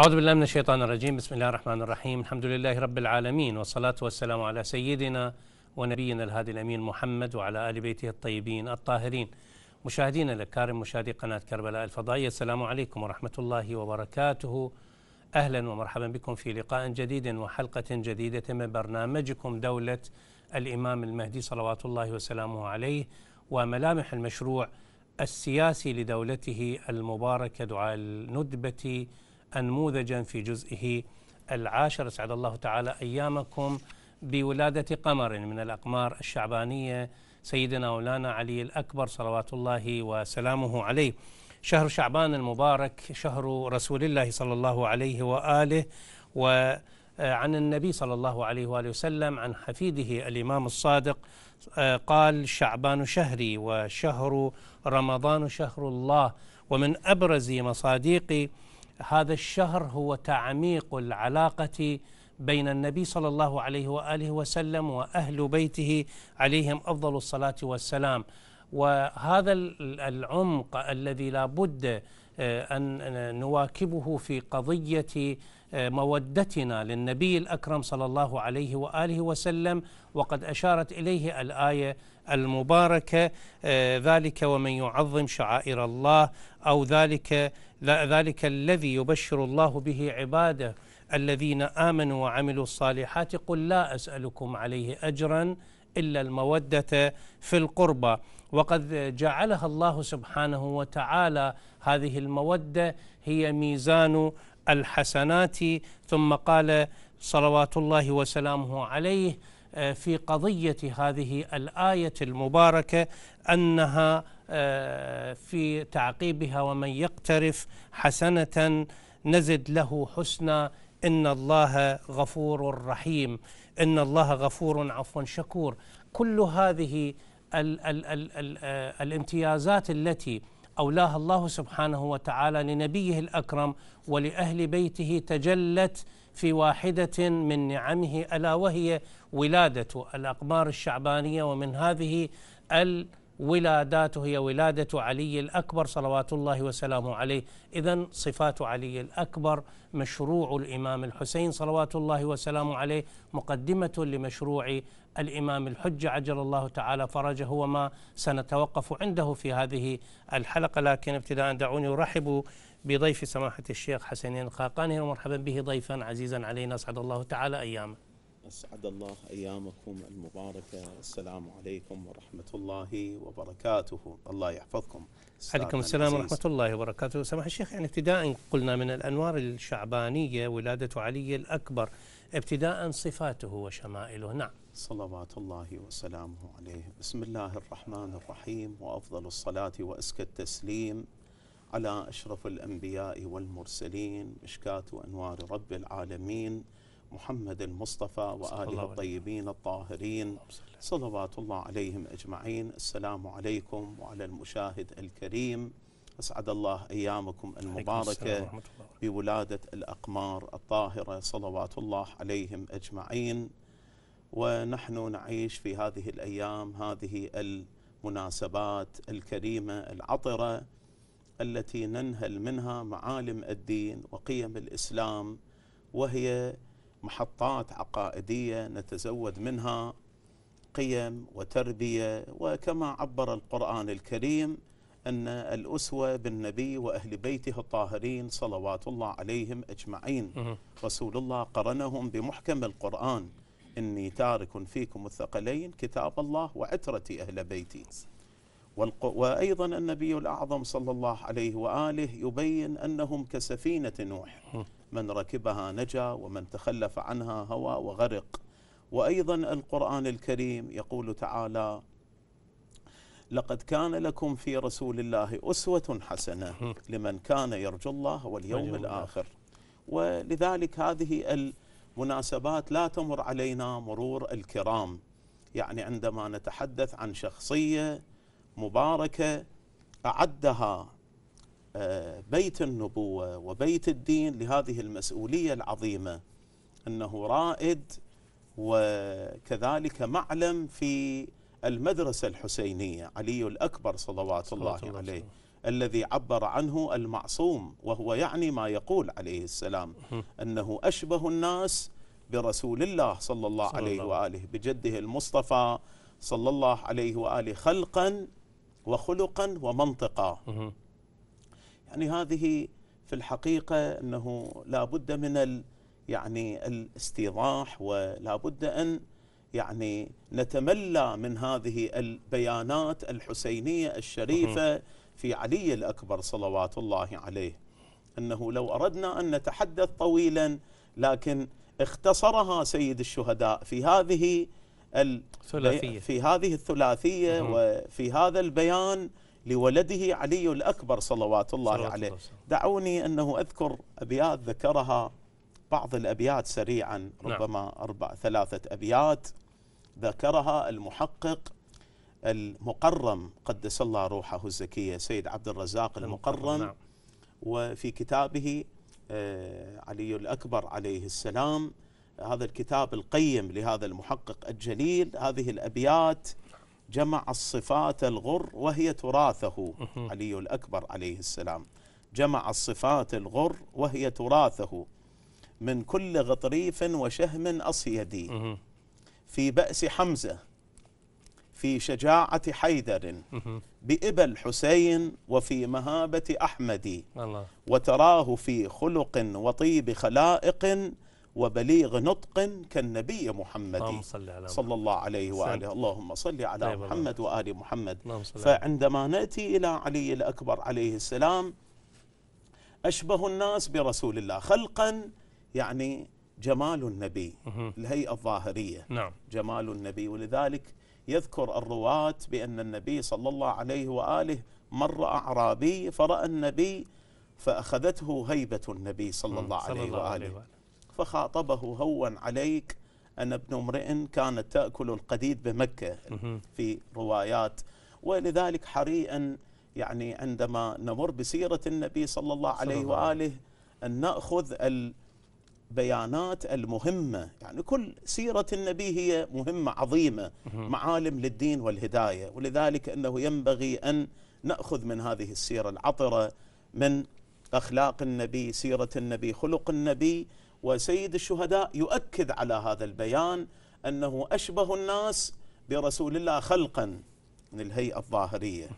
أعوذ بالله من الشيطان الرجيم بسم الله الرحمن الرحيم الحمد لله رب العالمين والصلاة والسلام على سيدنا ونبينا الهادي الأمين محمد وعلى آل بيته الطيبين الطاهرين مشاهدينا الأكارم مشاهدي قناة كربلاء الفضائية السلام عليكم ورحمة الله وبركاته أهلا ومرحبا بكم في لقاء جديد وحلقة جديدة من برنامجكم دولة الإمام المهدي صلوات الله وسلامه عليه وملامح المشروع السياسي لدولته المباركة دعاء الندبة أنموذجا في جزئه العاشر أسعد الله تعالى أيامكم بولادة قمر من الأقمار الشعبانية سيدنا مولانا علي الأكبر صلوات الله وسلامه عليه شهر شعبان المبارك شهر رسول الله صلى الله عليه وآله وعن النبي صلى الله عليه وآله وسلم عن حفيده الإمام الصادق قال شعبان شهري وشهر رمضان شهر الله ومن أبرز مصاديق هذا الشهر هو تعميق العلاقة بين النبي صلى الله عليه وآله وسلم وأهل بيته عليهم أفضل الصلاة والسلام وهذا العمق الذي لا بد آه، أن نواكبه في قضية آه، مودتنا للنبي الأكرم صلى الله عليه وآله وسلم وقد أشارت إليه الآية المباركة آه، ذلك ومن يعظم شعائر الله أو ذلك ذلك الذي يبشر الله به عباده الذين آمنوا وعملوا الصالحات قل لا أسألكم عليه أجرا إلا المودة في القربى وقد جعلها الله سبحانه وتعالى هذه المودة هي ميزان الحسنات ثم قال صلوات الله وسلامه عليه آه، في قضية هذه الآية المباركة أنها آه، في تعقيبها ومن يقترف حسنة نزد له حسنى إن الله غفور رحيم إن الله غفور عفوا شكور كل هذه الـ ال ال ال آه، الامتيازات التي أولاها الله سبحانه وتعالى لنبيه الأكرم ولأهل بيته تجلت في واحدة من نعمه ألا وهي ولادة الأقمار الشعبانية ومن هذه الولادات هي ولادة علي الأكبر صلوات الله وسلامه عليه إذا صفات علي الأكبر مشروع الإمام الحسين صلوات الله وسلامه عليه مقدمة لمشروع الإمام الحجة عجل الله تعالى فرجه هو ما سنتوقف عنده في هذه الحلقة لكن ابتداء دعوني أرحب بضيف سماحة الشيخ حسنين الخاقاني ومرحبا به ضيفا عزيزا علينا أسعد الله تعالى أيامه أسعد الله أيامكم المباركة السلام عليكم ورحمة الله وبركاته الله يحفظكم عليكم السلام ورحمة الله وبركاته سماحة الشيخ يعني ابتداء قلنا من الأنوار الشعبانية ولادة علي الأكبر ابتداء صفاته وشمائله نعم صلوات الله وسلامه عليه بسم الله الرحمن الرحيم وأفضل الصلاة وأزكى التسليم على أشرف الأنبياء والمرسلين مشكاة أنوار رب العالمين محمد المصطفى وآله الطيبين الطاهرين صلوات الله عليهم أجمعين السلام عليكم وعلى المشاهد الكريم أسعد الله أيامكم المباركة بولادة الأقمار الطاهرة صلوات الله عليهم أجمعين ونحن نعيش في هذه الأيام هذه المناسبات الكريمة العطرة التي ننهل منها معالم الدين وقيم الإسلام وهي محطات عقائدية نتزود منها قيم وتربية وكما عبر القرآن الكريم أن الأسوة بالنبي وأهل بيته الطاهرين صلوات الله عليهم أجمعين رسول الله قرنهم بمحكم القرآن إني تارك فيكم الثقلين كتاب الله وعترتي أهل بيتي وأيضا النبي الأعظم صلى الله عليه وآله يبين أنهم كسفينة نوح من ركبها نجا ومن تخلف عنها هوى وغرق وأيضا القرآن الكريم يقول تعالى لقد كان لكم في رسول الله أسوة حسنة لمن كان يرجو الله واليوم الآخر ولذلك هذه المناسبات لا تمر علينا مرور الكرام يعني عندما نتحدث عن شخصيه مباركة أعدها آه، بيت النبوة وبيت الدين لهذه المسؤولية العظيمة أنه رائد وكذلك معلم في المدرسة الحسينية علي الأكبر صلوات الله, الله عليه الله. الذي عبر عنه المعصوم وهو يعني ما يقول عليه السلام أنه أشبه الناس برسول الله صلى الله صلى عليه الله. وآله بجده المصطفى صلى الله عليه وآله خلقا وخلقا ومنطقا يعني هذه في الحقيقة أنه لا بد من ال يعني الاستيضاح ولا بد أن يعني نتملى من هذه البيانات الحسينية الشريفة في علي الأكبر صلوات الله عليه أنه لو أردنا أن نتحدث طويلا لكن اختصرها سيد الشهداء في هذه الثلاثية في هذه الثلاثية وفي هذا البيان لولده علي الأكبر صلوات الله صلوات عليه الله. دعوني أنه أذكر أبيات ذكرها بعض الأبيات سريعا نعم. ربما نعم. أربع ثلاثة أبيات ذكرها المحقق المقرم قدس الله روحه الزكية سيد عبد الرزاق المقرم نعم. وفي كتابه آه، علي الأكبر عليه السلام هذا الكتاب القيم لهذا المحقق الجليل هذه الأبيات جمع الصفات الغر وهي تراثه علي الأكبر عليه السلام جمع الصفات الغر وهي تراثه من كل غطريف وشهم أصيدي في بأس حمزة في شجاعة حيدر بإبل الحسين وفي مهابة أحمد وتراه في خلق وطيب خلائق وبليغ نطق كالنبي محمد صلى الله عليه وآله اللهم صل على طيب، محمد وآل محمد فعندما نأتي إلى علي الأكبر عليه السلام أشبه الناس برسول الله خلقا يعني جمال النبي الهيئة الظاهرية نعم. جمال النبي ولذلك يذكر الرواة بأن النبي صلى الله عليه وآله مر أعرابي فرأى النبي فأخذته هيبة النبي صلى الله عليه وآله, وآله. فخاطبه هون عليك أن ابن امرئ كانت تأكل القديد بمكة في روايات ولذلك حريئا يعني عندما نمر بسيرة النبي صلى الله عليه وآله أن نأخذ البيانات المهمة يعني كل سيرة النبي هي مهمة عظيمة معالم للدين والهداية ولذلك أنه ينبغي أن نأخذ من هذه السيرة العطرة من أخلاق النبي سيرة النبي خلق النبي وسيد الشهداء يؤكد على هذا البيان أنه أشبه الناس برسول الله خلقا من الهيئة الظاهرية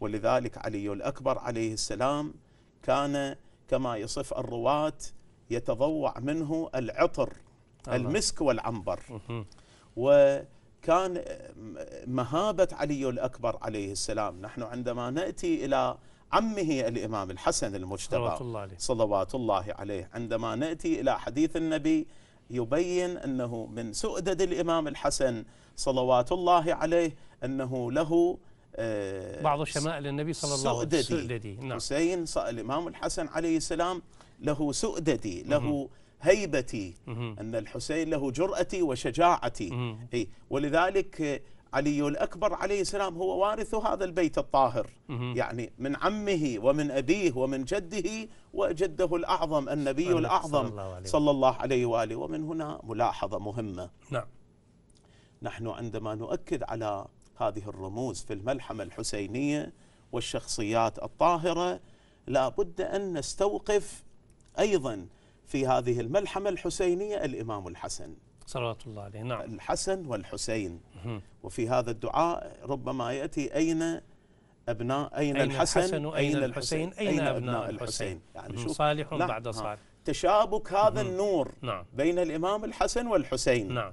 ولذلك علي الأكبر عليه السلام كان كما يصف الرواة يتضوع منه العطر المسك والعنبر وكان مهابة علي الأكبر عليه السلام نحن عندما نأتي إلى عمه الإمام الحسن المجتبى صلوات الله عليه عندما نأتي إلى حديث النبي يبين أنه من سؤدد الإمام الحسن صلوات الله عليه أنه له آه، بعض شمائل النبي صلى الله عليه وسلم سؤددي نعم. حسين الإمام الحسن عليه السلام له سؤددي له هيبتي أن الحسين له جرأتي وشجاعتي إيه. ولذلك علي الأكبر عليه السلام هو وارث هذا البيت الطاهر يعني من عمه ومن أبيه ومن جده وجده الأعظم النبي الأعظم صلى الله, صلى الله عليه وآله ومن هنا ملاحظة مهمة نعم نحن عندما نؤكد على هذه الرموز في الملحمة الحسينية والشخصيات الطاهرة لا بد أن نستوقف أيضا في هذه الملحمة الحسينية الإمام الحسن صلوات الله عليه نعم الحسن والحسين وفي هذا الدعاء ربما يأتي أين أبناء أين, أين الحسن, الحسن أين الحسين, الحسين أين, أبناء, الحسين, يعني شوف صالح نعم بعد نعم. صالح تشابك هذا النور نعم بين الإمام الحسن والحسين نعم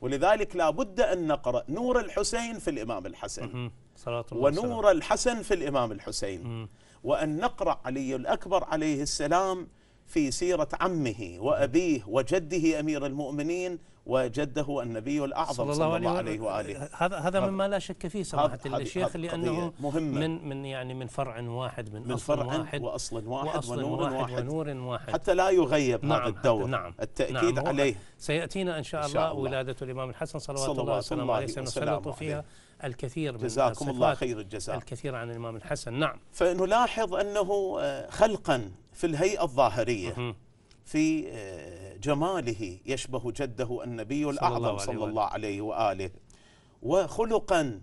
ولذلك لا بد أن نقرأ نور الحسين في الإمام الحسن صلوات الله ونور الحسن في الإمام الحسين وأن نقرأ علي الأكبر عليه السلام في سيرة عمه وأبيه وجده أمير المؤمنين وجده النبي الأعظم صلى الله, صلى الله عليه وآله هذا هذا مما لا شك فيه سماحة الشيخ لأنه مهمة من من يعني من فرع واحد من, من أصل فرع واحد وأصل واحد وأصل ونور واحد, واحد ونور واحد حتى لا يغيب نعم هذا الدور نعم التأكيد نعم عليه سيأتينا إن شاء, إن شاء الله, الله ولادة الإمام الحسن صلوات, الله وسلامه عليه سنسلط فيها الكثير من جزاكم الله خير الجزاء الكثير عن الإمام الحسن نعم فنلاحظ أنه آه، خلقا في الهيئة الظاهرية في آه، جماله يشبه جده النبي الأعظم صلى الله عليه وآله وخلقا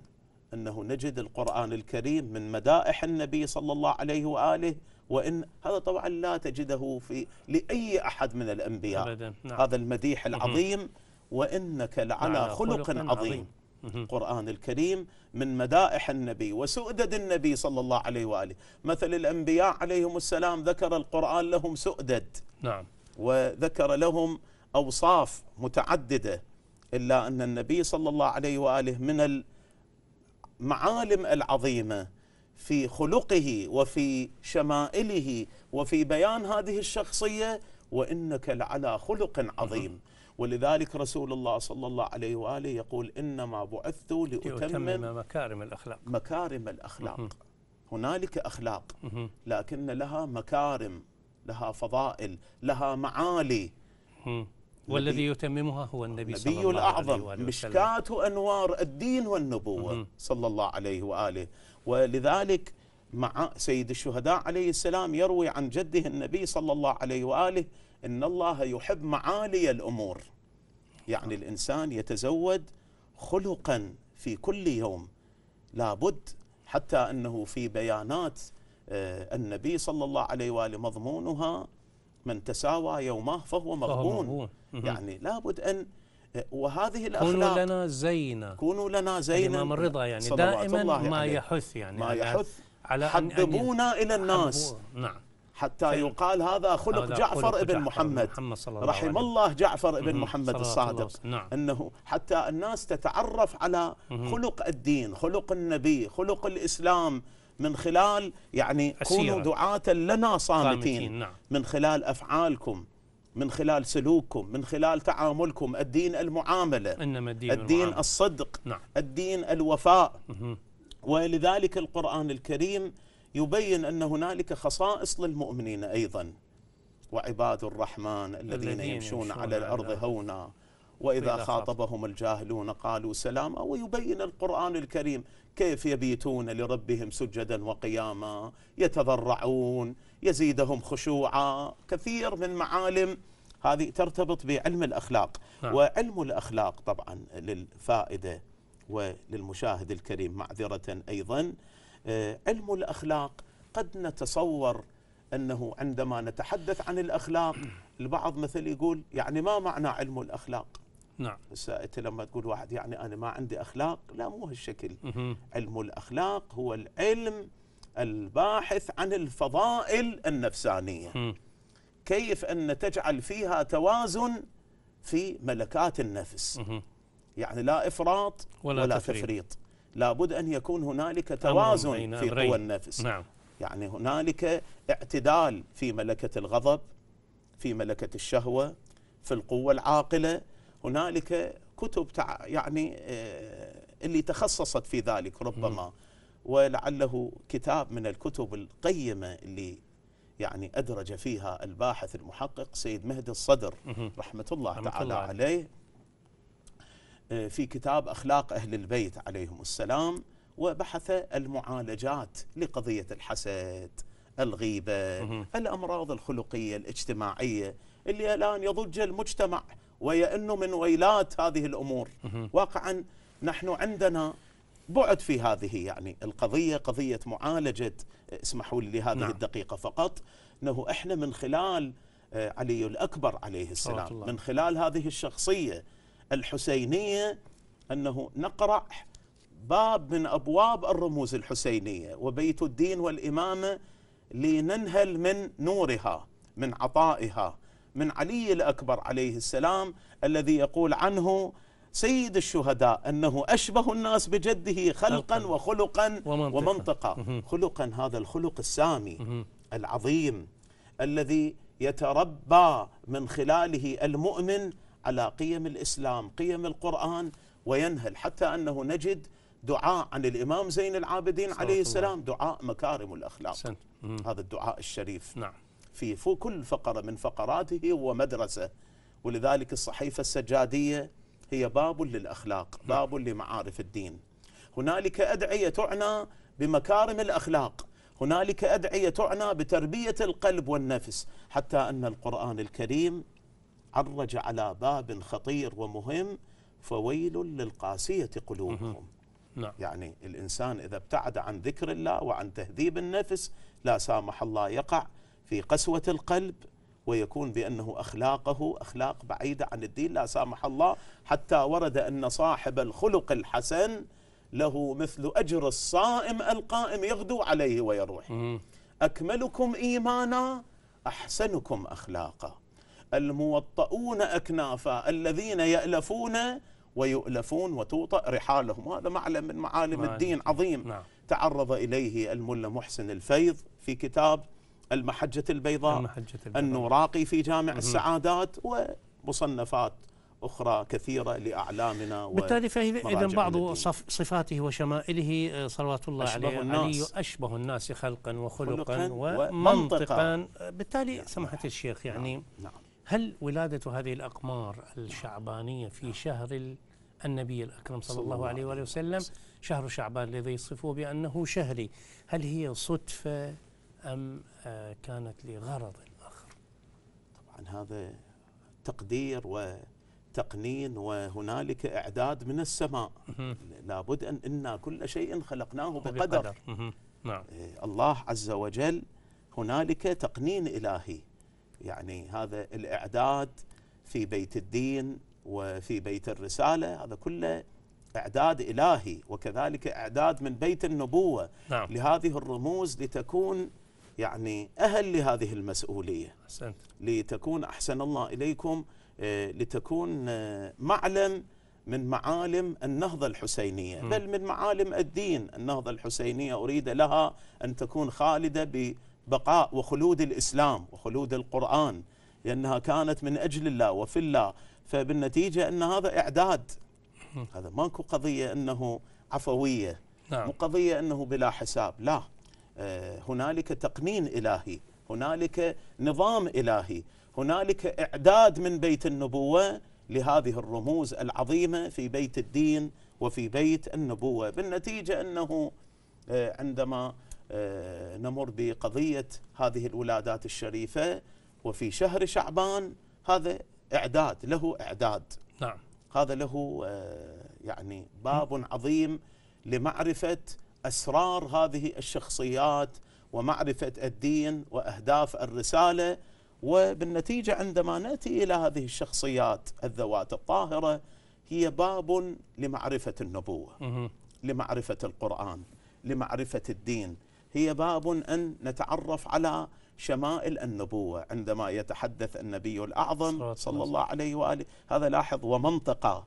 أنه نجد القرآن الكريم من مدائح النبي صلى الله عليه وآله وإن هذا طبعا لا تجده في لأي أحد من الأنبياء أبداً. نعم. هذا المديح العظيم وإنك لعلى نعم، خلق, خلق عظيم القرآن الكريم من مدائح النبي وسؤدد النبي صلى الله عليه وآله مثل الأنبياء عليهم السلام ذكر القرآن لهم سؤدد نعم وذكر لهم أوصاف متعددة إلا أن النبي صلى الله عليه وآله من المعالم العظيمة في خلقه وفي شمائله وفي بيان هذه الشخصية وإنك لعلى خلق عظيم ولذلك رسول الله صلى الله عليه وآله يقول إنما بعثت لأتمم مكارم الأخلاق مكارم الأخلاق هنالك أخلاق لكن لها مكارم لها فضائل لها معالي والذي يتممها هو النبي صلى الله الأعظم عليه وآله مشكاة أنوار الدين والنبوة صلى الله عليه وآله ولذلك مع سيد الشهداء عليه السلام يروي عن جده النبي صلى الله عليه وآله إن الله يحب معالي الأمور يعني الإنسان يتزود خلقا في كل يوم لابد حتى أنه في بيانات آه، النبي صلى الله عليه وآله مضمونها من تساوى يومه فهو مغبون يعني لابد أن آه، وهذه الأخلاق كونوا لنا زينا كونوا لنا زينا امام الرضا يعني دائما ما يعني يحث يعني ما يحث على حببونا إلى الناس نعم حتى يقال هذا خلق هذا جعفر خلق ابن محمد, محمد صلى الله رحم الله جعفر ابن محمد الصادق نعم. أنه حتى الناس تتعرف على خلق الدين خلق النبي خلق الإسلام من خلال يعني كونوا دعاة لنا صامتين, صامتين نعم. من خلال أفعالكم من خلال سلوككم من خلال تعاملكم الدين المعاملة إنما الدين, الدين المعاملة. الصدق نعم. الدين الوفاء مه. ولذلك القرآن الكريم يبين أن هنالك خصائص للمؤمنين أيضا وعباد الرحمن الذين, الذين يمشون, يمشون على الأرض هونا وإذا خاطبهم الجاهلون قالوا سلاما ويبين القرآن الكريم كيف يبيتون لربهم سجدا وقياما يتضرعون يزيدهم خشوعا كثير من معالم هذه ترتبط بعلم الأخلاق نعم. وعلم الأخلاق طبعا للفائدة وللمشاهد الكريم معذرة أيضا آه، علم الأخلاق قد نتصور أنه عندما نتحدث عن الأخلاق البعض مثل يقول يعني ما معنى علم الأخلاق نعم انت لما تقول واحد يعني انا ما عندي اخلاق لا مو هالشكل علم الاخلاق هو العلم الباحث عن الفضائل النفسانيه كيف ان تجعل فيها توازن في ملكات النفس يعني لا افراط ولا, ولا تفريط, تفريط. لابد ان يكون هنالك توازن في قوى النفس نعم. يعني هنالك اعتدال في ملكه الغضب في ملكه الشهوه في القوه العاقله هنالك كتب تع يعني آه، اللي تخصصت في ذلك ربما ولعله كتاب من الكتب القيمة اللي يعني أدرج فيها الباحث المحقق سيد مهدي الصدر رحمة الله رحمة تعالى الله. عليه آه، في كتاب أخلاق أهل البيت عليهم السلام وبحث المعالجات لقضية الحسد الغيبة الأمراض الخلقية الاجتماعية اللي الآن يضج المجتمع وهي أنه من ويلات هذه الأمور واقعا نحن عندنا بعد في هذه يعني القضية قضية معالجة اسمحوا لي لهذه نعم. الدقيقة فقط أنه إحنا من خلال آه، علي الأكبر عليه السلام من خلال هذه الشخصية الحسينية أنه نقرأ باب من أبواب الرموز الحسينية وبيت الدين والإمامة لننهل من نورها من عطائها من علي الأكبر عليه السلام الذي يقول عنه سيد الشهداء أنه أشبه الناس بجده خلقا وخلقا ومنطقة, ومنطقة خلقا هذا الخلق السامي العظيم الذي يتربى من خلاله المؤمن على قيم الإسلام قيم القرآن وينهل حتى أنه نجد دعاء عن الإمام زين العابدين عليه السلام دعاء مكارم الأخلاق هذا الدعاء الشريف نعم في كل فقرة من فقراته هو مدرسة ولذلك الصحيفة السجادية هي باب للأخلاق نعم. باب لمعارف الدين هنالك أدعية تعنى بمكارم الأخلاق هنالك أدعية تعنى بتربية القلب والنفس حتى أن القرآن الكريم عرج على باب خطير ومهم فويل للقاسية قلوبهم نعم. يعني الإنسان إذا ابتعد عن ذكر الله وعن تهذيب النفس لا سامح الله يقع في قسوة القلب ويكون بأنه أخلاقه أخلاق بعيدة عن الدين لا سامح الله حتى ورد أن صاحب الخلق الحسن له مثل أجر الصائم القائم يغدو عليه ويروح أكملكم إيمانا أحسنكم أخلاقا الموطؤون أكنافا الذين يألفون ويؤلفون وتوطأ رحالهم هذا معلم من معالم الدين عظيم نعم. تعرض إليه الملا محسن الفيض في كتاب المحجة البيضاء المحجة البيضاء النوراقي في جامع السعادات ومصنفات أخرى كثيرة لأعلامنا بالتالي فإذا بعض صف صفاته وشمائله آه، صلوات الله أشبه عليه الناس علي أشبه الناس خلقا وخلقا ومنطقا بالتالي نعم سماحة نعم الشيخ يعني نعم نعم هل ولادة هذه الأقمار الشعبانية في نعم. شهر النبي الأكرم صلى, صلى الله عليه وآله وسلم شهر شعبان الذي يصفه بأنه شهري هل هي صدفة أم آه، كانت لغرض آخر طبعا هذا تقدير وتقنين وهنالك إعداد من السماء لابد أن إنا كل شيء خلقناه بقدر, بقدر. نعم. إيه، الله عز وجل هنالك تقنين إلهي يعني هذا الإعداد في بيت الدين وفي بيت الرسالة هذا كله إعداد إلهي وكذلك إعداد من بيت النبوة نعم. لهذه الرموز لتكون يعني أهل لهذه المسؤولية أحسنت. لتكون أحسن الله إليكم آه، لتكون آه، معلم من معالم النهضة الحسينية م. بل من معالم الدين النهضة الحسينية أريد لها أن تكون خالدة ببقاء وخلود الإسلام وخلود القرآن لأنها كانت من أجل الله وفي الله فبالنتيجة أن هذا إعداد م. هذا ماكو قضية أنه عفوية نعم. مو قضية أنه بلا حساب لا آه، هنالك تقنين إلهي هنالك نظام إلهي هنالك إعداد من بيت النبوة لهذه الرموز العظيمة في بيت الدين وفي بيت النبوة بالنتيجة أنه آه، عندما آه، نمر بقضية هذه الولادات الشريفة وفي شهر شعبان هذا إعداد له إعداد نعم هذا له يعني باب عظيم لمعرفة اسرار هذه الشخصيات ومعرفه الدين واهداف الرساله وبالنتيجه عندما ناتي الى هذه الشخصيات الذوات الطاهره هي باب لمعرفه النبوه لمعرفه القران لمعرفه الدين هي باب ان نتعرف على شمائل النبوه عندما يتحدث النبي الاعظم صلى الله عليه واله هذا لاحظ ومنطقه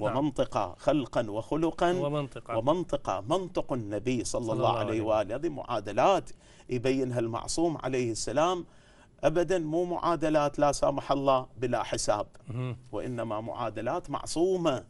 نعم. ومنطقة خلقا وخلقا ومنطقة, ومنطقة منطق النبي صلى, صلى الله عليه وآله هذه معادلات يبينها المعصوم عليه السلام أبدا مو معادلات لا سامح الله بلا حساب وإنما معادلات معصومة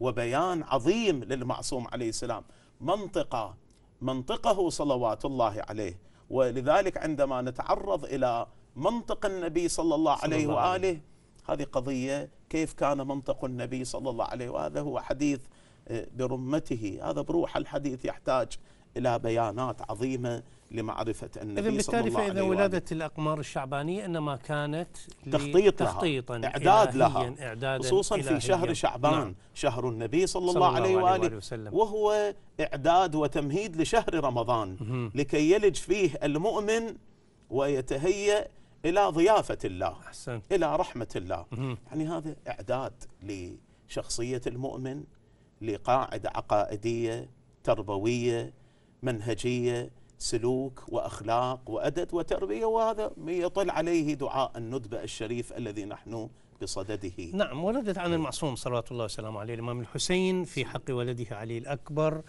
وبيان عظيم للمعصوم عليه السلام منطقة منطقه صلوات الله عليه ولذلك عندما نتعرض إلى منطق النبي صلى الله عليه وآله هذه قضية كيف كان منطق النبي صلى الله عليه وهذا هو حديث آه، برمته هذا بروح الحديث يحتاج إلى بيانات عظيمة لمعرفة النبي صلى الله عليه وسلم إذا ولادة الأقمار الشعبانية إنما كانت تخطيط لها تخطيطا إعداد لها إعدادا خصوصا في شهر شعبان نعم شهر النبي صلى, صلى الله عليه وآله, وسلم وهو إعداد وتمهيد لشهر رمضان لكي يلج فيه المؤمن ويتهيأ إلى ضيافة الله أحسن. إلى رحمة الله مم. يعني هذا إعداد لشخصية المؤمن لقاعدة عقائدية تربوية منهجية سلوك وأخلاق وأدب وتربية وهذا يطل عليه دعاء الندبة الشريف الذي نحن بصدده نعم وردت عن المعصوم صلوات الله وسلامه عليه الإمام الحسين في حق ولده علي الأكبر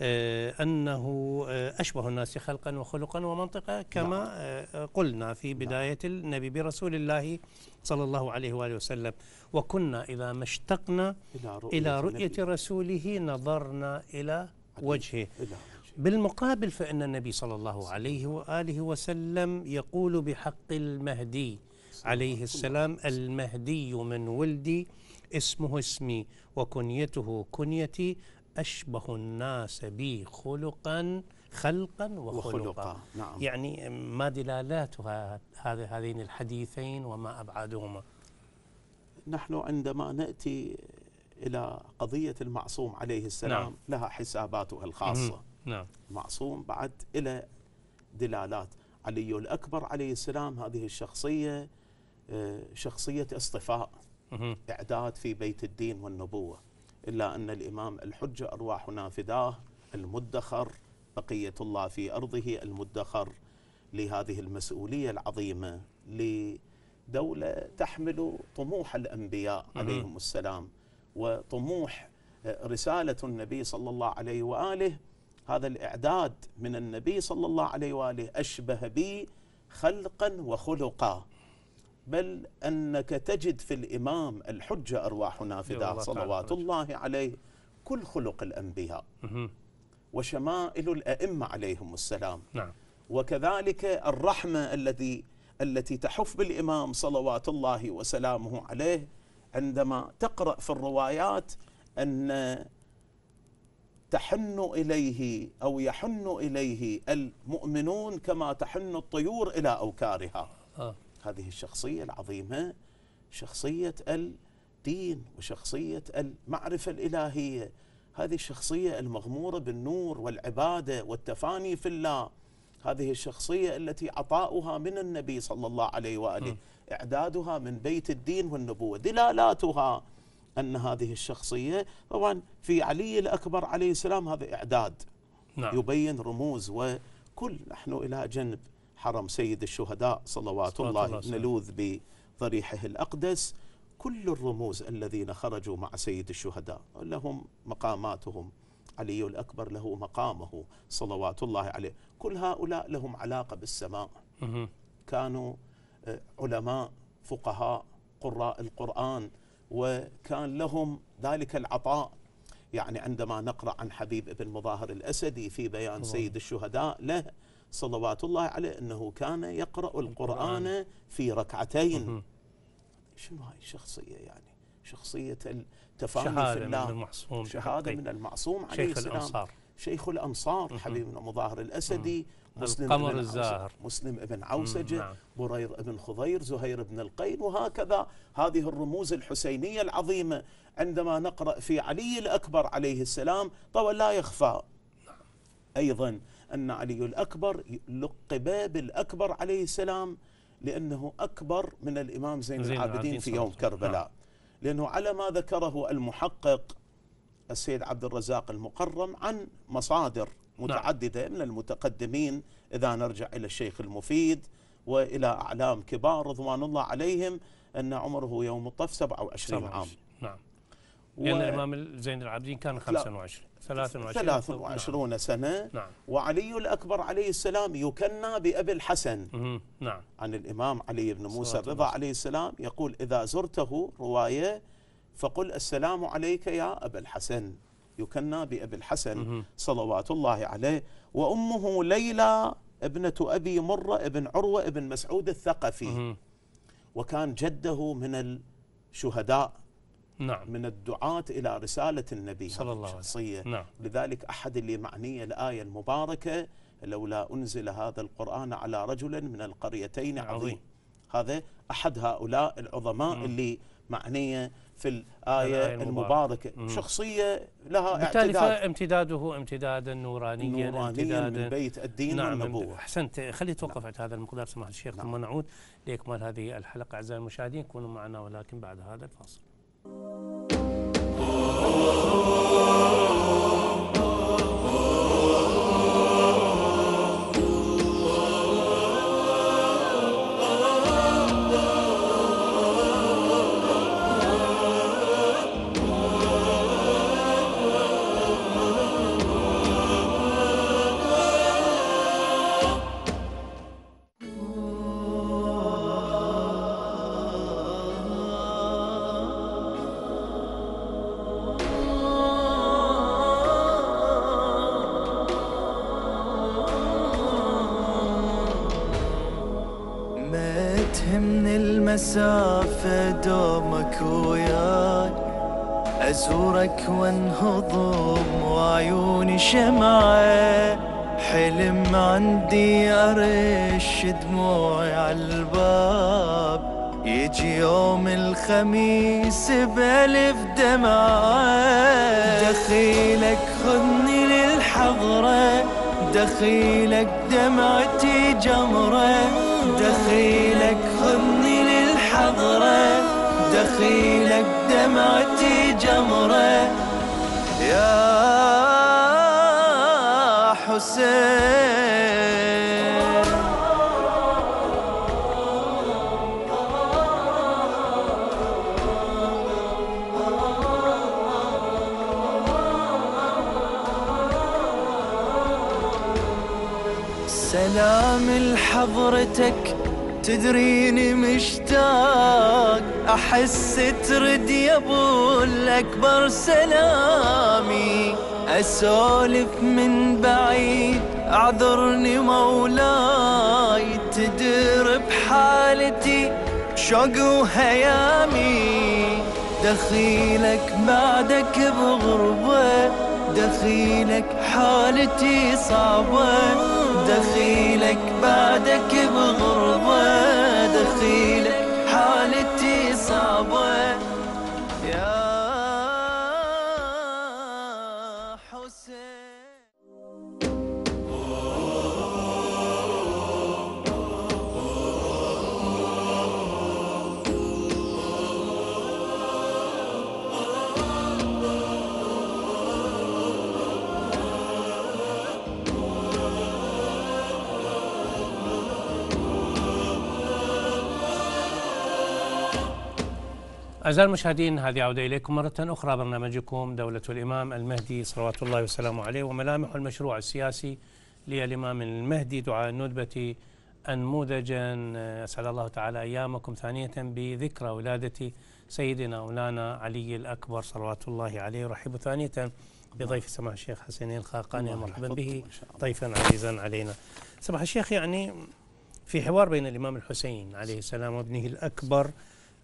آه، أنه آه، أشبه الناس خلقا وخلقا ومنطقا كما نعم. آه، قلنا في نعم. بداية النبي برسول الله صلى الله عليه وآله وسلم وكنا إذا ما اشتقنا إلى رؤية, إلى رؤية رسوله نظرنا إلى وجهه بالمقابل فإن النبي صلى الله عليه وآله وسلم يقول بحق المهدي عليه السلام المهدي من ولدي اسمه اسمي وكنيته كنيتي أشبه الناس بي خلقا خلقا وخلقا, وخلقا. نعم. يعني ما دلالات هذين الحديثين وما أبعادهما نحن عندما نأتي إلى قضية المعصوم عليه السلام نعم. لها حساباتها الخاصة نعم. المعصوم بعد إلى دلالات علي الأكبر عليه السلام هذه الشخصية آه، شخصية اصطفاء إعداد في بيت الدين والنبوة إلا أن الإمام الحجة أرواحنا فداه المدخر بقية الله في أرضه المدخر لهذه المسؤولية العظيمة لدولة تحمل طموح الأنبياء عليهم السلام وطموح آه، رسالة النبي صلى الله عليه وآله هذا الإعداد من النبي صلى الله عليه وآله أشبه بي خلقا وخلقا بل أنك تجد في الإمام الحجة أرواحنا فداه صلوات الله عليه كل خلق الأنبياء وشمائل الأئمة عليهم السلام نعم. وكذلك الرحمة الذي التي تحف بالإمام صلوات الله وسلامه عليه عندما تقرأ في الروايات أن تحن إليه أو يحن إليه المؤمنون كما تحن الطيور إلى أوكارها آه. هذه الشخصية العظيمة شخصية الدين وشخصية المعرفة الإلهية هذه الشخصية المغمورة بالنور والعبادة والتفاني في الله هذه الشخصية التي عطاؤها من النبي صلى الله عليه وآله م. إعدادها من بيت الدين والنبوة دلالاتها أن هذه الشخصية طبعا في علي الأكبر عليه السلام هذا إعداد نعم. يبين رموز وكل نحن إلى جنب حرم سيد الشهداء صلوات الله, الله نلوذ بضريحه الأقدس كل الرموز الذين خرجوا مع سيد الشهداء لهم مقاماتهم علي الأكبر له مقامه صلوات الله عليه كل هؤلاء لهم علاقة بالسماء كانوا آه، علماء فقهاء قراء القرآن وكان لهم ذلك العطاء يعني عندما نقرأ عن حبيب ابن مظاهر الأسدي في بيان سيد الشهداء له صلوات الله عليه أنه كان يقرأ القرآن في ركعتين شنو هاي الشخصية يعني شخصية التفاني في الله من المعصوم شهادة طيب. من المعصوم عليه شيخ السلام الأنصار شيخ الأنصار حبيبنا مظاهر الأسدي مسلم القمر الزاهر مسلم ابن عوسجة نعم. برير ابن خضير زهير بن القين وهكذا هذه الرموز الحسينية العظيمة عندما نقرأ في علي الأكبر عليه السلام طبعا لا يخفى نعم. أيضا أن علي الأكبر لقب بالأكبر عليه السلام لأنه أكبر من الإمام زين, زين العابدين في يوم كربلاء نعم. لأنه على ما ذكره المحقق السيد عبد الرزاق المقرم عن مصادر نعم. متعددة من المتقدمين إذا نرجع إلى الشيخ المفيد وإلى أعلام كبار رضوان الله عليهم أن عمره يوم الطف 27 عام لأن الإمام زين العابدين كان 25 23 23 نعم. سنة نعم. وعلي الأكبر عليه السلام يكنى بأبي الحسن نعم عن الإمام علي بن موسى الرضا عليه السلام يقول إذا زرته رواية فقل السلام عليك يا أبا الحسن يكنى بأبي الحسن صلوات الله عليه وأمه ليلى ابنة أبي مرة ابن عروة ابن مسعود الثقفي وكان جده من الشهداء نعم. من الدعاة إلى رسالة النبي صلى الله عليه وسلم نعم. لذلك أحد اللي معنيه الآية المباركة لولا أنزل هذا القرآن على رجل من القريتين عظيم, عظيم. هذا أحد هؤلاء العظماء مم. نعم. اللي معنيه في الآية المباركة مم. شخصية لها اعتداد امتداده امتدادا نورانيا نورانيا امتداد من بيت الدين نعم والنبوه أحسنت خلي توقف نعم. هذا المقدار سماحة الشيخ نعم. ثم نعود لإكمال هذه الحلقة أعزائي المشاهدين كونوا معنا ولكن بعد هذا الفاصل Oh. سورك وانهضم وعيوني شمعة حلم عندي أرش دموعي عالباب يجي يوم الخميس بألف دمعة دخيلك خذني للحضرة دخيلك دمعتي جمرة دخيلك خذني دخيلك دمعتي جمرة يا حسين سلام لحضرتك تدريني مشتاق احس ترد يا ابو الاكبر سلامي اسولف من بعيد اعذرني مولاي تدير بحالتي شوق وهيامي دخيلك بعدك بغربة دخيلك حالتي صعبة دخيلك بعدك حالتي صعبة أعزائي المشاهدين هذه عودة إليكم مرة أخرى برنامجكم دولة الإمام المهدي صلوات الله وسلامه عليه وملامح المشروع السياسي للإمام المهدي دعاء الندبة أنموذجا أسعد الله تعالى أيامكم ثانية بذكرى ولادة سيدنا مولانا علي الأكبر صلوات الله عليه ورحب ثانية بضيف سماح الشيخ حسنين الخاقاني مرحبا به ضيفا عزيزا علينا سماح الشيخ يعني في حوار بين الإمام الحسين عليه السلام وابنه الأكبر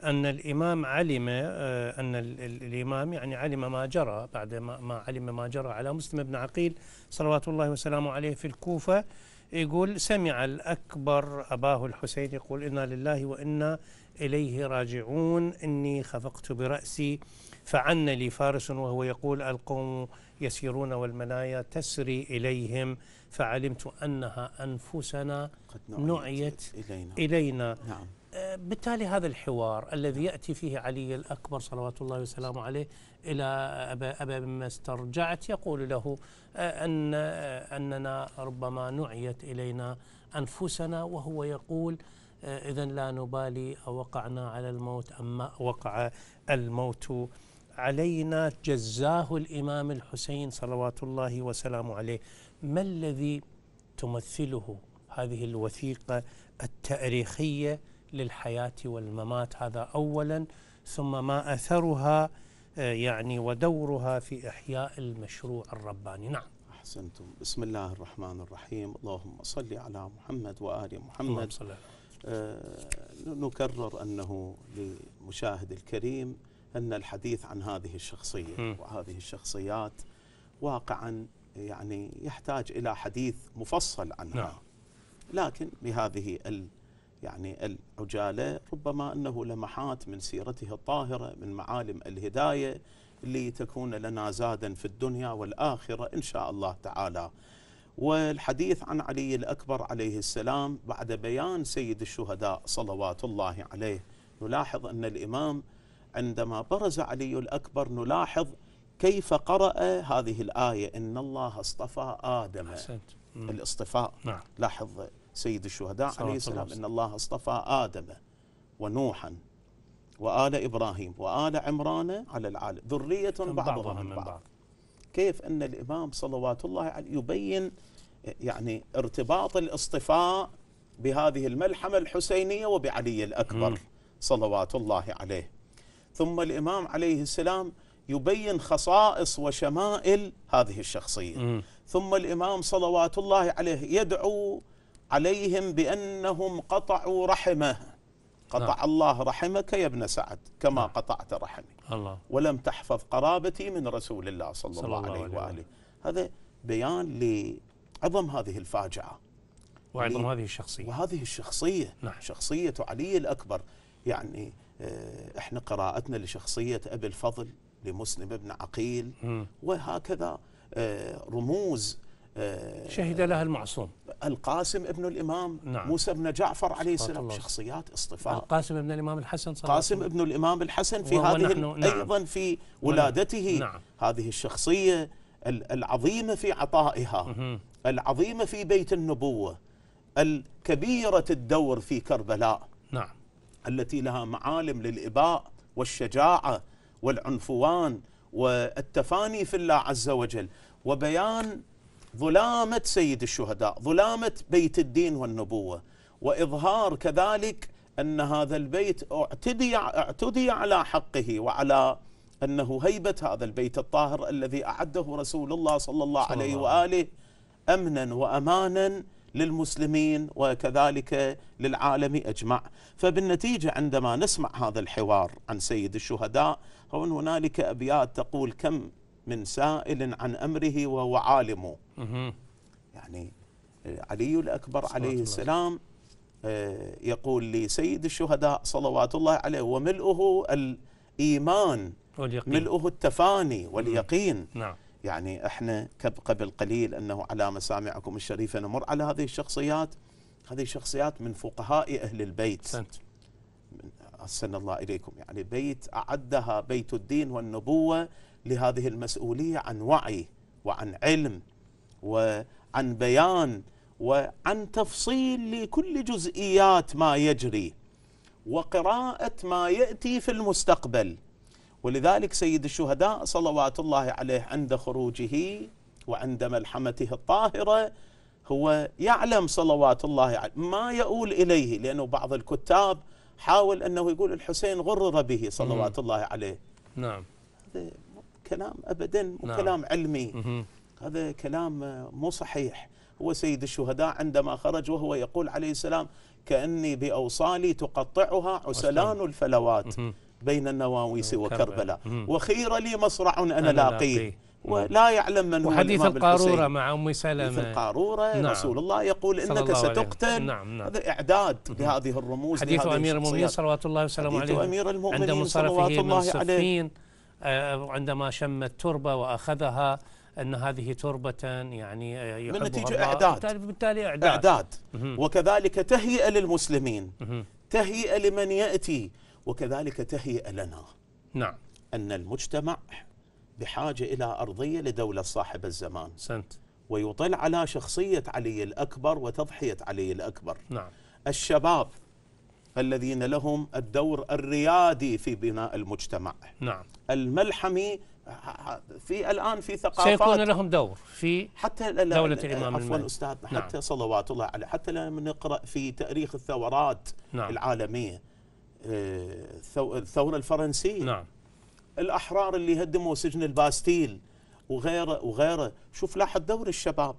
أن الإمام علم آه، أن الإمام يعني علم ما جرى بعد ما علم ما جرى على مسلم بن عقيل صلوات الله وسلامه عليه في الكوفة يقول سمع الأكبر أباه الحسين يقول إنا لله وإنا إليه راجعون إني خفقت برأسي فعن لي فارس وهو يقول القوم يسيرون والمنايا تسري إليهم فعلمت أنها أنفسنا نعيت إلينا, إلينا نعم بالتالي هذا الحوار الذي يأتي فيه علي الأكبر صلوات الله وسلامه عليه إلى أبا, أبا مما استرجعت يقول له آه، أن آه، أننا ربما نعيت إلينا أنفسنا وهو يقول آه، إذا لا نبالي أوقعنا على الموت أما وقع الموت علينا جزاه الإمام الحسين صلوات الله وسلامه عليه ما الذي تمثله هذه الوثيقة التاريخية للحياة والممات هذا أولا ثم ما أثرها آه، يعني ودورها في إحياء المشروع الرباني نعم أحسنتم بسم الله الرحمن الرحيم اللهم صل على محمد وآل محمد صلى الله آه نكرر أنه للمشاهد الكريم أن الحديث عن هذه الشخصية م. وهذه الشخصيات واقعا يعني يحتاج إلى حديث مفصل عنها نعم. لكن بهذه ال يعني العجالة ربما أنه لمحات من سيرته الطاهرة من معالم الهداية لتكون لنا زادا في الدنيا والآخرة إن شاء الله تعالى والحديث عن علي الأكبر عليه السلام بعد بيان سيد الشهداء صلوات الله عليه نلاحظ أن الإمام عندما برز علي الأكبر نلاحظ كيف قرأ هذه الآية إن الله اصطفى آدم الاصطفاء نعم. لاحظ سيد الشهداء عليه السلام إن الله اصطفى آدم ونوحا وآل إبراهيم وآل عمران على العالم ذرية بعضهم من بعض, كيف أن الإمام صلوات الله عليه يبين يعني ارتباط الاصطفاء بهذه الملحمة الحسينية وبعلي الأكبر صلوات الله عليه ثم الإمام عليه السلام يبين خصائص وشمائل هذه الشخصية ثم الإمام صلوات الله عليه يدعو عليهم بأنهم قطعوا رحمه قطع نعم. الله رحمك يا ابن سعد كما نعم. قطعت رحمي الله. ولم تحفظ قرابتي من رسول الله صلى, صلى الله, الله عليه وآله, وآله. هذا بيان لعظم هذه الفاجعة وعظم هذه الشخصية وهذه الشخصية نعم. شخصية علي الأكبر يعني آه، احنا قراءتنا لشخصية أبي الفضل لمسلم بن عقيل م. وهكذا آه، رموز آه، شهد لها المعصوم القاسم ابن الإمام نعم. موسى بن جعفر عليه السلام شخصيات اصطفاء القاسم ابن الإمام الحسن صلى قاسم ابن الإمام الحسن في هذه نعم. أيضا في ولادته نعم. هذه الشخصية العظيمة في عطائها العظيمة في بيت النبوة الكبيرة الدور في كربلاء نعم التي لها معالم للإباء والشجاعة والعنفوان والتفاني في الله عز وجل وبيان ظلامة سيد الشهداء ظلامة بيت الدين والنبوة وإظهار كذلك أن هذا البيت اعتدي, اعتدي على حقه وعلى أنه هيبة هذا البيت الطاهر الذي أعده رسول الله صلى الله صلى عليه الله. وآله أمنا وأمانا للمسلمين وكذلك للعالم أجمع فبالنتيجة عندما نسمع هذا الحوار عن سيد الشهداء هون هنالك أبيات تقول كم من سائل عن أمره وهو عالم يعني آه، علي الأكبر عليه السلام آه، يقول لسيد الشهداء صلوات الله عليه وملؤه الإيمان واليقين. ملؤه التفاني واليقين نعم. يعني احنا قبل قليل انه على مسامعكم الشريفه نمر على هذه الشخصيات هذه الشخصيات من فقهاء اهل البيت سنت. احسن الله اليكم يعني بيت اعدها بيت الدين والنبوه لهذه المسؤوليه عن وعي وعن علم وعن بيان وعن تفصيل لكل جزئيات ما يجري وقراءه ما ياتي في المستقبل ولذلك سيد الشهداء صلوات الله عليه عند خروجه وعند ملحمته الطاهره هو يعلم صلوات الله عليه ما يؤول اليه لانه بعض الكتاب حاول انه يقول الحسين غرر به صلوات الله عليه نعم كلام ابدا مو نعم. كلام علمي مه. هذا كلام مو صحيح هو سيد الشهداء عندما خرج وهو يقول عليه السلام كاني باوصالي تقطعها عسلان الفلوات بين النواويس وكربلاء وخير لي مصرع انا, لاقيه ولا يعلم من هو وحديث القارورة مع أم سلمة حديث القارورة نعم رسول الله يقول إنك ستقتل نعم نعم هذا إعداد لهذه الرموز حديث أمير المؤمنين صلوات الله وسلامه عليه حديث امير المؤمنين صلوات الله عليه آه، عندما شم التربة وأخذها أن هذه تربة يعني آه، من نتيجة إعداد بالتالي إعداد, إعداد. وكذلك تهيئة للمسلمين تهيئة لمن يأتي وكذلك تهيئة لنا نعم أن المجتمع بحاجة إلى أرضية لدولة صاحب الزمان سنت ويطل على شخصية علي الأكبر وتضحية علي الأكبر نعم الشباب الذين لهم الدور الريادي في بناء المجتمع نعم الملحمي في الان في ثقافات سيكون لهم دور في حتى دولة الامام عفوا استاذ نعم. حتى صلوات الله عليه حتى لما نقرا في تاريخ الثورات نعم. العالميه آه، الثوره الفرنسيه نعم الاحرار اللي هدموا سجن الباستيل وغيره وغيره شوف لاحظ دور الشباب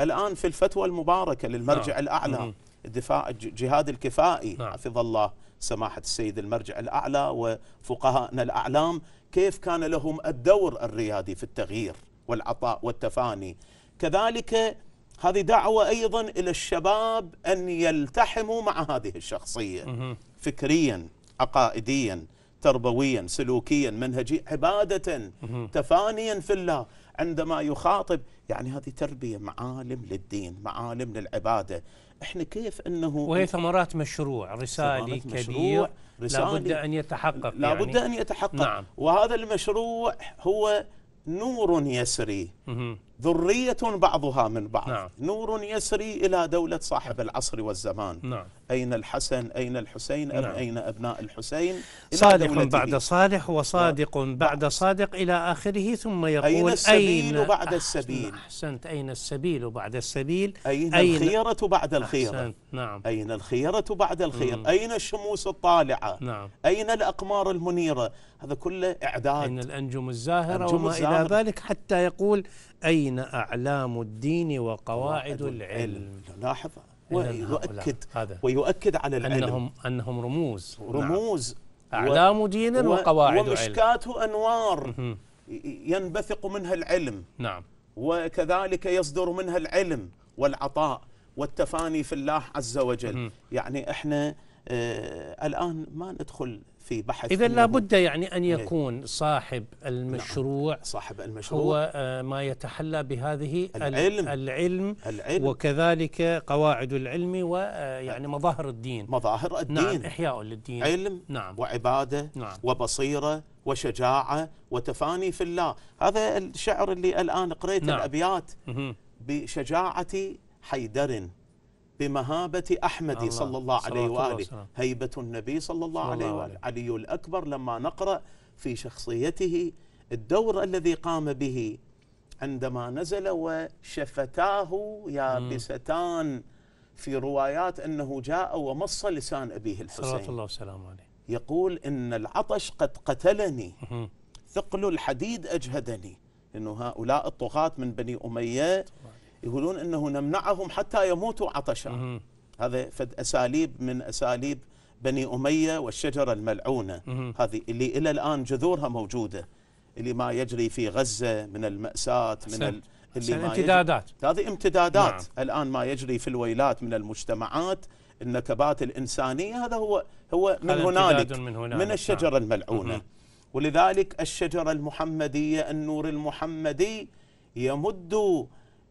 الان في الفتوى المباركه للمرجع نعم. الاعلى دفاع جهاد الكفائي نعم. حفظ الله سماحة السيد المرجع الأعلى وفقهائنا الأعلام كيف كان لهم الدور الريادي في التغيير والعطاء والتفاني كذلك هذه دعوة أيضا إلى الشباب أن يلتحموا مع هذه الشخصية مه. فكريا عقائديا تربويا سلوكيا منهجيا عبادة مه. تفانيا في الله عندما يخاطب يعني هذه تربية معالم للدين معالم للعبادة احنا كيف انه وهي ثمرات مشروع رسالي ثمرات كبير مشروع رسالي لابد ان يتحقق لابد يعني ان يتحقق نعم وهذا المشروع هو نور يسري ذرية بعضها من بعض نعم. نور يسري إلى دولة صاحب العصر والزمان نعم. أين الحسن أين الحسين أم نعم. أين أبناء الحسين صادق صالح دولته. بعد صالح وصادق نعم. بعد صادق إلى آخره ثم يقول أين السبيل أين بعد السبيل أحسنت أين السبيل بعد السبيل أين, أين الخيرة بعد الخيرة أحسنت. نعم. أين الخيرة بعد الخير مم. أين الشموس الطالعة نعم. أين الأقمار المنيرة هذا كله إعداد أين الأنجم الزاهرة وما الزاهر. إلى ذلك حتى يقول أين أعلام الدين وقواعد العلم لاحظ ويؤكد هذا ويؤكد على العلم أنهم, أنهم رموز نعم. رموز نعم. أعلام دين و وقواعد علم ومشكاته أنوار ينبثق منها العلم نعم وكذلك يصدر منها العلم والعطاء والتفاني في الله عز وجل يعني احنا آه الآن ما ندخل في بحث إذا لابد يعني أن إيه. يكون صاحب نعم. المشروع نعم صاحب المشروع هو آه، ما يتحلى بهذه العلم, العلم, العلم وكذلك قواعد العلم ويعني آه، مظاهر الدين مظاهر نعم، الدين نعم إحياء للدين علم نعم وعبادة نعم وبصيرة وشجاعة وتفاني في الله هذا الشعر اللي الآن قريت نعم الأبيات بشجاعة حيدر بمهابة أحمد الله صلى الله عليه وآله الله هيبة النبي صلى الله صلى عليه وآله, علي الأكبر لما نقرأ في شخصيته الدور الذي قام به عندما نزل وشفتاه يابستان في روايات أنه جاء ومص لسان أبيه الحسين صلى الله وسلام عليه يقول إن العطش قد قتلني ثقل الحديد أجهدني إنه هؤلاء الطغاة من بني أمية يقولون انه نمنعهم حتى يموتوا عطشا هذا فد اساليب من اساليب بني اميه والشجره الملعونه هذه اللي الى الان جذورها موجوده اللي ما يجري في غزه من الماساه من ال... اللي ما امتدادات هذه امتدادات نعم. الان ما يجري في الويلات من المجتمعات النكبات الانسانيه هذا هو هو من هنالك من, هنالك من نعم. الشجره نعم. الملعونه ولذلك الشجره المحمديه النور المحمدي يمد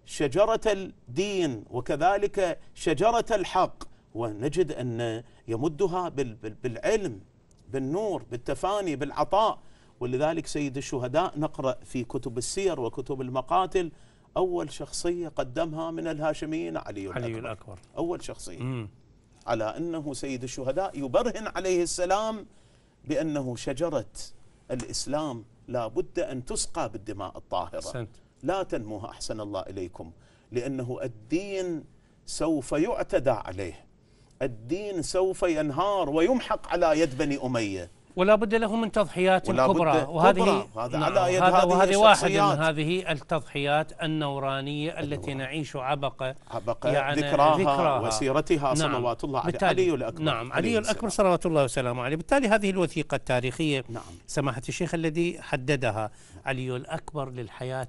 شجرة الدين وكذلك شجرة الحق ونجد أن يمدها بالعلم بالنور بالتفاني بالعطاء ولذلك سيد الشهداء نقرأ في كتب السير وكتب المقاتل أول شخصية قدمها من الهاشميين علي, الأكبر علي الأكبر, الأكبر أول شخصية مم. على أنه سيد الشهداء يبرهن عليه السلام بأنه شجرة الإسلام لا بد أن تسقى بالدماء الطاهرة سنت. لا تنموها أحسن الله إليكم لأنه الدين سوف يعتدى عليه الدين سوف ينهار ويمحق على يد بني أمية ولا بد له من تضحيات ولا كبرى بد وهذه هذا على نعم، يد هذه وهذه واحد من هذه التضحيات النورانية التي نعيش عبقة عبقة يعني ذكراها, ذكراها وسيرتها نعم صلوات الله عليه علي الأكبر نعم علي الأكبر صلوات الله وسلامه عليه بالتالي هذه الوثيقة التاريخية نعم سماحة الشيخ الذي حددها علي الأكبر للحياة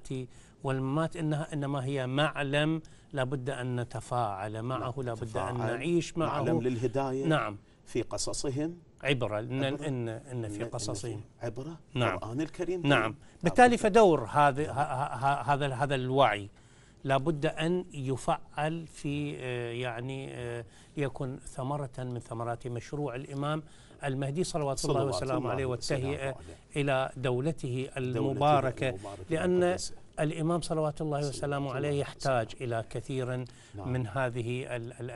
والممات إنها إنما هي معلم لابد أن نتفاعل معه لابد أن نعيش معه معلم للهداية نعم في قصصهم عبرة إن, عبرة إن, إن في قصصهم عبرة نعم القرآن الكريم نعم, نعم. بالتالي نعم. فدور هذا هذا هذا الوعي لابد أن يفعل في آه، يعني ليكن آه، ثمرة من ثمرات مشروع الإمام المهدي صلوات, صلوات الله وسلامه عليه والتهيئة إلى دولته المباركة, دولته المباركة لأن الإمام صلوات الله وسلامه عليه يحتاج إلى كثير نعم. من هذه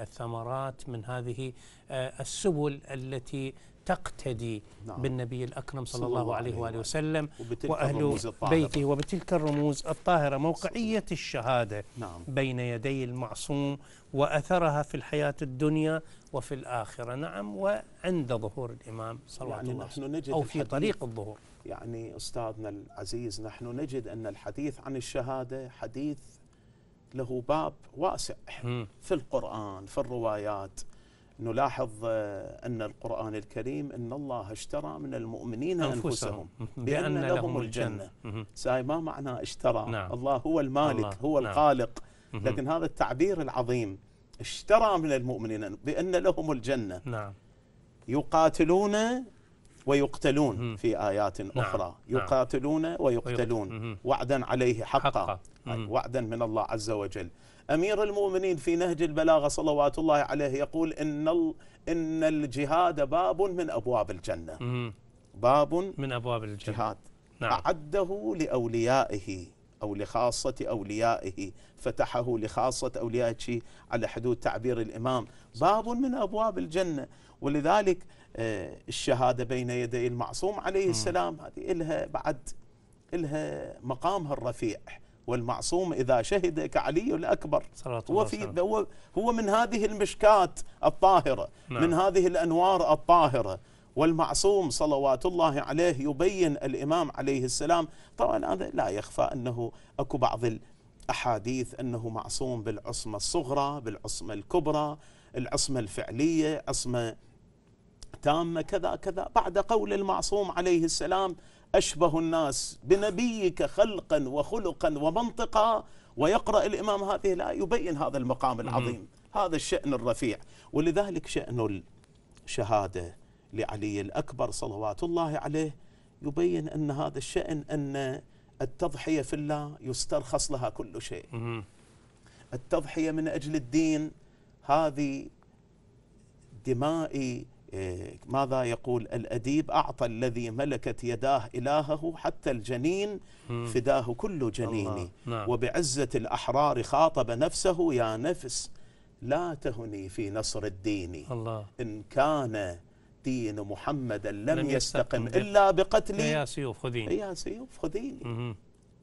الثمرات من هذه آه، السبل التي تقتدي نعم. بالنبي الأكرم صلى, الله عليه وآله وسلم وأهل بيته وبتلك الرموز الطاهرة موقعية الشهادة نعم. بين يدي المعصوم وأثرها في الحياة الدنيا وفي الآخرة نعم وعند ظهور الإمام صلوات يعني الله نحن نجد أو في طريق الظهور يعني أستاذنا العزيز نحن نجد أن الحديث عن الشهادة حديث له باب واسع في القرآن في الروايات نلاحظ آه، أن القرآن الكريم أن الله اشترى من المؤمنين أنفسهم, بأن لهم الجنة ساي ما معنى اشترى نعم. الله هو المالك هو نعم. الخالق لكن هذا التعبير العظيم اشترى من المؤمنين بأن لهم الجنة نعم. يقاتلون ويقتلون في آيات نعم، أخرى نعم. يقاتلون ويقتلون وعدا عليه حقا وعدا من الله عز وجل أمير المؤمنين في نهج البلاغة صلوات الله عليه يقول إن, إن الجهاد باب من أبواب الجنة باب من أبواب الجهاد نعم. أعده لأوليائه أو لخاصة أوليائه فتحه لخاصة أوليائه على حدود تعبير الإمام باب من أبواب الجنة ولذلك آه، الشهادة بين يدي المعصوم عليه السلام هذه إلها بعد إلها مقامها الرفيع والمعصوم إذا شهد كعلي الأكبر هو, في هو, هو من هذه المشكات الطاهرة نعم. من هذه الأنوار الطاهرة والمعصوم صلوات الله عليه يبين الإمام عليه السلام طبعا هذا لا يخفى أنه أكو بعض الأحاديث أنه معصوم بالعصمة الصغرى بالعصمة الكبرى العصمة الفعلية عصمة تامة كذا كذا بعد قول المعصوم عليه السلام أشبه الناس بنبيك خلقا وخلقا ومنطقا ويقرأ الإمام هذه الآية يبين هذا المقام العظيم هذا الشأن الرفيع ولذلك شأن الشهادة لعلي الأكبر صلوات الله عليه يبين أن هذا الشأن أن التضحية في الله يسترخص لها كل شيء التضحية من أجل الدين هذه دمائي إيه، ماذا يقول الأديب أعطى الذي ملكت يداه إلهه حتى الجنين فداه كل جنيني نعم. وبعزة الأحرار خاطب نفسه يا نفس لا تهني في نصر الدين الله. إن كان الدين محمدا لم, لم يستقم, يستقم إلا بقتلي يا سيوف خذيني يا سيوف خذيني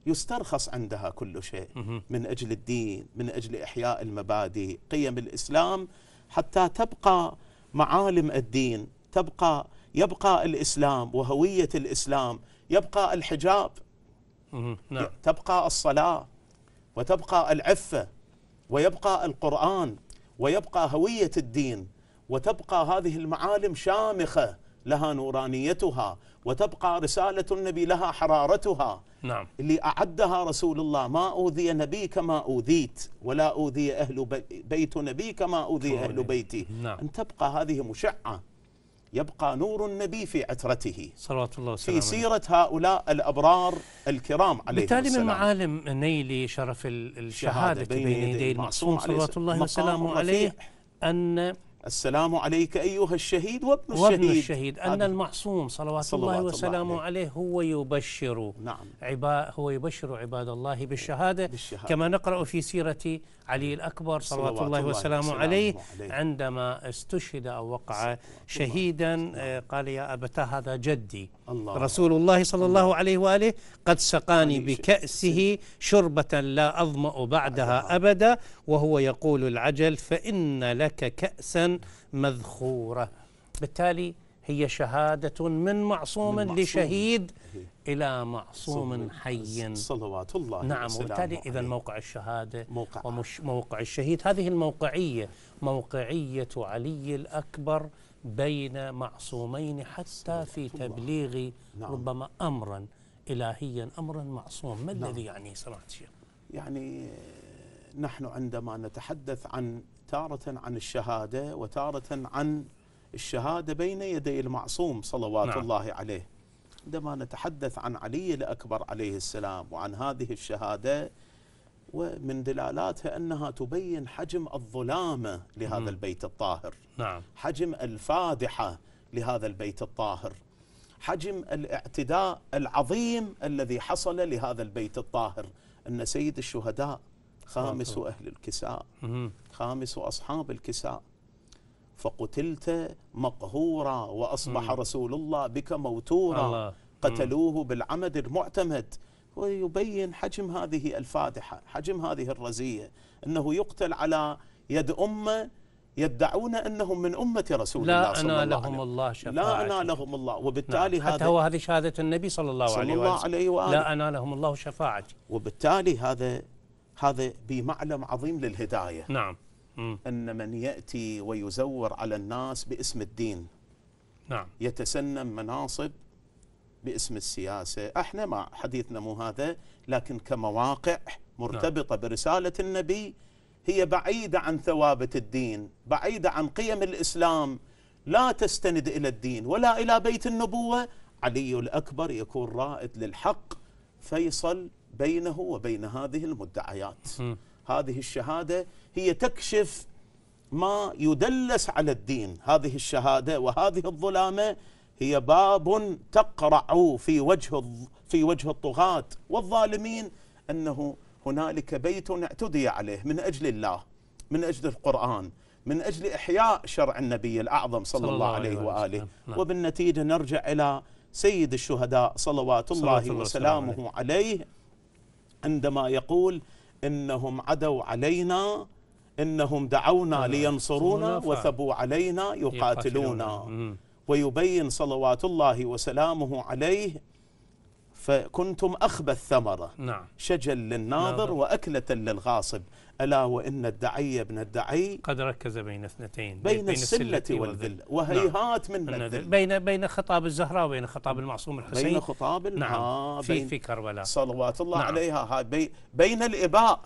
يسترخص عندها كل شيء من أجل الدين من أجل إحياء المبادئ قيم الإسلام حتى تبقى معالم الدين تبقى يبقى الإسلام وهوية الإسلام يبقى الحجاب نعم. تبقى الصلاة وتبقى العفة ويبقى القرآن ويبقى هوية الدين وتبقى هذه المعالم شامخة لها نورانيتها وتبقى رسالة النبي لها حرارتها نعم اللي أعدها رسول الله ما أوذي نبي كما أوذيت ولا أوذي أهل بيت نبي كما أوذي أهل بيتي نعم. أن تبقى هذه مشعة يبقى نور النبي في عترته صلوات الله وسلامه في سيرة هؤلاء الأبرار الكرام عليهم بالتالي من معالم نيل شرف الشهادة بين يدي المعصوم صلوات الله وسلامه عليه أن السلام عليك أيها الشهيد وابن الشهيد وابن الشهيد أن المعصوم صلوات, صلوات الله وسلامه الله عليه. عليه هو يبشر نعم عبا هو يبشر عباد الله بالشهادة, بالشهادة كما نقرأ في سيرة علي الأكبر صلوات الله وسلامه عليه عندما استشهد أو وقع شهيدا آه، قال يا أبتاه هذا جدي الله رسول الله صلى الله عليه وآله قد سقاني بكأسه شربة لا أظمأ بعدها أبدا وهو يقول العجل فإن لك كأسا مذخورة بالتالي هي شهادة من معصوم, معصوم لشهيد إلى معصوم حي صلوات الله نعم وبالتالي إذا موقع الشهادة موقع ومش موقع الشهيد هذه الموقعية موقعية علي الأكبر بين معصومين حتى في تبليغ نعم. ربما أمرا إلهيا أمرا معصوم ما نعم. الذي يعنيه سماحة الشيخ يعني نحن عندما نتحدث عن تارة عن الشهادة وتارة عن الشهادة بين يدي المعصوم صلوات نعم. الله عليه عندما نتحدث عن علي الأكبر عليه السلام وعن هذه الشهادة ومن دلالاتها أنها تبين حجم الظلامة لهذا البيت الطاهر نعم. حجم الفادحة لهذا البيت الطاهر حجم الاعتداء العظيم الذي حصل لهذا البيت الطاهر أن سيد الشهداء خامس نعم. أهل الكساء خامس أصحاب الكساء فقتلت مقهورا وأصبح مم. رسول الله بك موتورا قتلوه بالعمد المعتمد ويبين حجم هذه الفاتحة حجم هذه الرزية أنه يقتل على يد أمة يدعون أنهم من أمة رسول لا الله صلى أنا الله عليه وسلم الله شفاعتي. لا أنا لهم الله نعم. وبالتالي هذا حتى هو هذه شهادة النبي صلى الله, صلى عليه, الله عليه وآله لا أنا لهم الله شفاعتي وبالتالي هذا هذا بمعلم عظيم للهداية نعم أن من يأتي ويزور على الناس باسم الدين نعم يتسنم مناصب باسم السياسة احنا ما حديثنا مو هذا لكن كمواقع مرتبطة نعم. برسالة النبي هي بعيدة عن ثوابت الدين بعيدة عن قيم الإسلام لا تستند إلى الدين ولا إلى بيت النبوة علي الأكبر يكون رائد للحق فيصل بينه وبين هذه المدعيات هذه الشهادة هي تكشف ما يدلس على الدين هذه الشهاده وهذه الظلامه هي باب تقرع في وجه في وجه الطغاة والظالمين انه هنالك بيت اعتدي عليه من اجل الله من اجل القران من اجل احياء شرع النبي الاعظم صلى, صلى الله عليه واله نعم. وبالنتيجه نرجع الى سيد الشهداء صلوات الله, الله وسلامه عليه. عليه عندما يقول انهم عدوا علينا إنهم دعونا لينصرونا وثبوا علينا يقاتلونا ويبين صلوات الله وسلامه عليه فكنتم أخبى الثمرة نعم. شجل للناظر وأكلة للغاصب ألا وإن الدعي ابن الدعي قد ركز بين اثنتين بين, بين السلة والذل نعم. وهيهات نعم. من الذل بين بين خطاب الزهراء وبين خطاب المعصوم الحسين بين خطاب نعم في في كربلاء صلوات الله نعم. عليها بين الإباء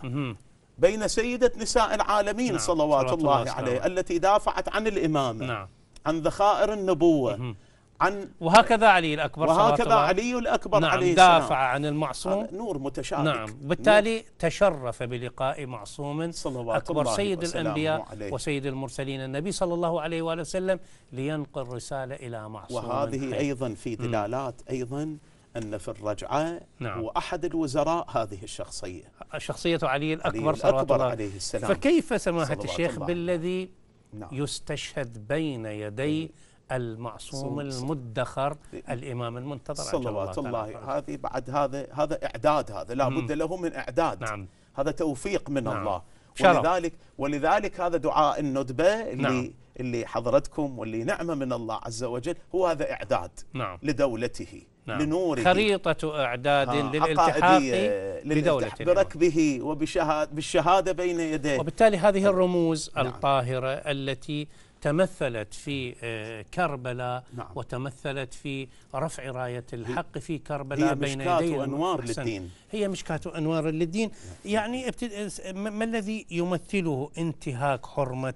بين سيدة نساء العالمين نعم. صلوات الله, الله عليه التي دافعت عن الإمامة نعم. عن ذخائر النبوة مم. عن وهكذا علي الأكبر وهكذا الله. علي الأكبر نعم عليه دافع السلام. عن المعصوم نور متشابك نعم بالتالي نور. تشرف بلقاء معصوم صلوات أكبر الله سيد الأنبياء عليه. وسيد المرسلين النبي صلى الله عليه وآله وسلم لينقل رسالة إلى معصوم وهذه خير. أيضا في دلالات أيضا أن في الرجعة نعم. هو أحد الوزراء هذه الشخصية شخصية علي الأكبر, علي الأكبر الله. عليه السلام فكيف سماحة الشيخ الله. بالذي نعم. يستشهد بين يدي إيه. المعصوم المدخر إيه. الإمام المنتظر صلوات الله, الله. هذه بعد هذا هذا إعداد هذا لا بد له من إعداد نعم. هذا توفيق من نعم. الله ولذلك ولذلك هذا دعاء الندبة نعم. اللي حضرتكم واللي نعمه من الله عز وجل هو هذا اعداد نعم. لدولته نعم. لنوره خريطه اعداد آه، للالتحاق بدولته بركبه وبالشهادة بين يديه وبالتالي هذه نعم. الرموز نعم. الطاهره التي تمثلت في آه، كربلاء نعم. وتمثلت في رفع راية الحق في كربلاء بين يدي هي مشكاة أنوار للدين هي مشكاة أنوار للدين نعم. يعني ما الذي يمثله انتهاك حرمة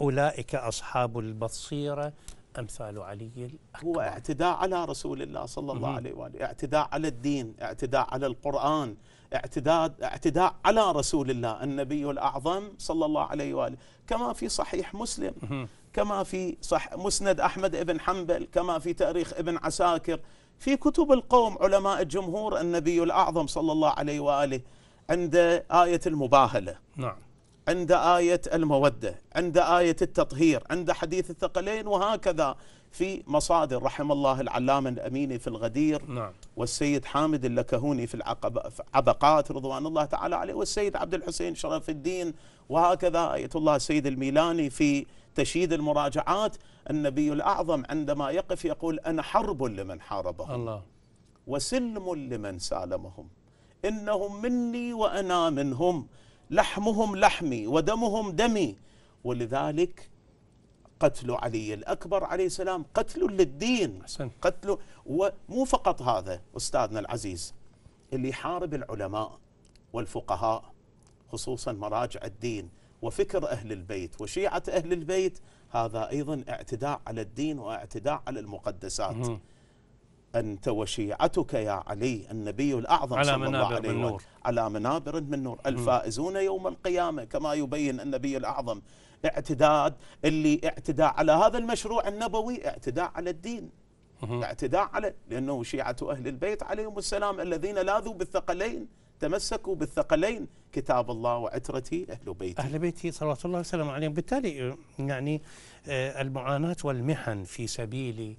أولئك أصحاب البصيرة أمثال علي الأكبر هو اعتداء على رسول الله صلى الله عليه وآله اعتداء على الدين اعتداء على القرآن اعتداء اعتداء على رسول الله النبي الأعظم صلى الله عليه وآله كما في صحيح مسلم كما في صح مسند أحمد بن حنبل كما في تاريخ ابن عساكر في كتب القوم علماء الجمهور النبي الأعظم صلى الله عليه وآله عند آية المباهلة نعم عند آية المودة عند آية التطهير عند حديث الثقلين وهكذا في مصادر رحم الله العلامة الأميني في الغدير نعم. والسيد حامد اللكهوني في العبقات رضوان الله تعالى عليه والسيد عبد الحسين شرف الدين وهكذا آية الله السيد الميلاني في تشييد المراجعات النبي الأعظم عندما يقف يقول أنا حرب لمن حاربهم الله. وسلم لمن سالمهم إنهم مني وأنا منهم لحمهم لحمي ودمهم دمي ولذلك قتل علي الأكبر عليه السلام قتل للدين حسن. قتل ومو فقط هذا أستاذنا العزيز اللي يحارب العلماء والفقهاء خصوصا مراجع الدين وفكر أهل البيت وشيعة أهل البيت هذا أيضا اعتداء على الدين واعتداء على المقدسات م- أنت وشيعتك يا علي النبي الأعظم على صلى الله عليه من نور. على منابر من نور الفائزون يوم القيامة كما يبين النبي الأعظم اعتداد اللي اعتداء على هذا المشروع النبوي اعتداء على الدين اعتداء على لأنه شيعة أهل البيت عليهم السلام الذين لاذوا بالثقلين تمسكوا بالثقلين كتاب الله وعترتي أهل بيتي أهل بيتي صلوات الله وسلامه عليهم بالتالي يعني آه، المعاناة والمحن في سبيل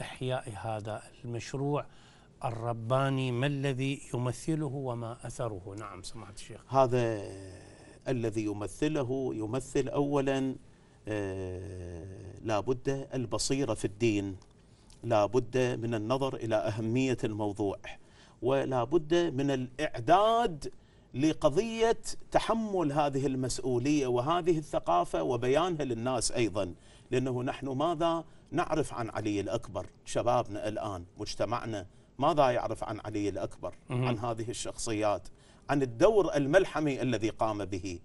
إحياء هذا المشروع الرباني ما الذي يمثله وما أثره نعم سماحة الشيخ هذا الذي يمثله يمثل أولا آه، لا بد البصيرة في الدين لا بد من النظر إلى أهمية الموضوع ولا بد من الإعداد لقضية تحمل هذه المسؤولية وهذه الثقافة وبيانها للناس أيضا لأنه نحن ماذا نعرف عن علي الأكبر شبابنا الآن مجتمعنا ماذا يعرف عن علي الأكبر عن هذه الشخصيات عن الدور الملحمي الذي قام به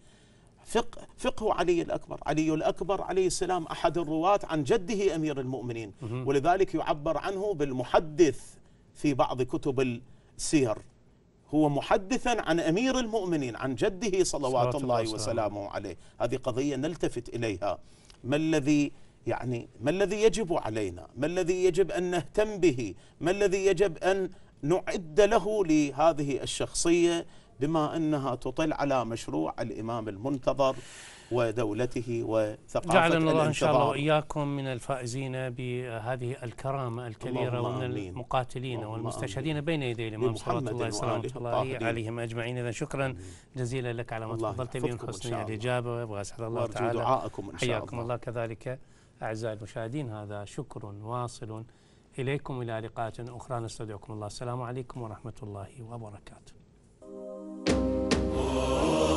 فقه فقه علي الأكبر علي الأكبر عليه السلام أحد الرواة عن جده أمير المؤمنين ولذلك يعبر عنه بالمحدث في بعض كتب السير هو محدثا عن أمير المؤمنين عن جده صلوات, الله, الله وسلامه عليه هذه قضية نلتفت إليها ما الذي يعني ما الذي يجب علينا ما الذي يجب أن نهتم به ما الذي يجب أن نعد له لهذه الشخصية بما أنها تطل على مشروع الإمام المنتظر ودولته وثقافته جعلنا الله إن شاء الله وإياكم من الفائزين بهذه الكرامة الكبيرة ومن المقاتلين والمستشهدين بين يدي الإمام صلوات الله وسلامة الله عليهم أجمعين إذا شكرا جزيلا لك على ما تفضلت به من حسن الإجابة وأسأل الله تعالى دعاءكم إن شاء الله حياكم الله كذلك أعزائي المشاهدين هذا شكر واصل إليكم إلى لقاءات أخرى نستودعكم الله السلام عليكم ورحمة الله وبركاته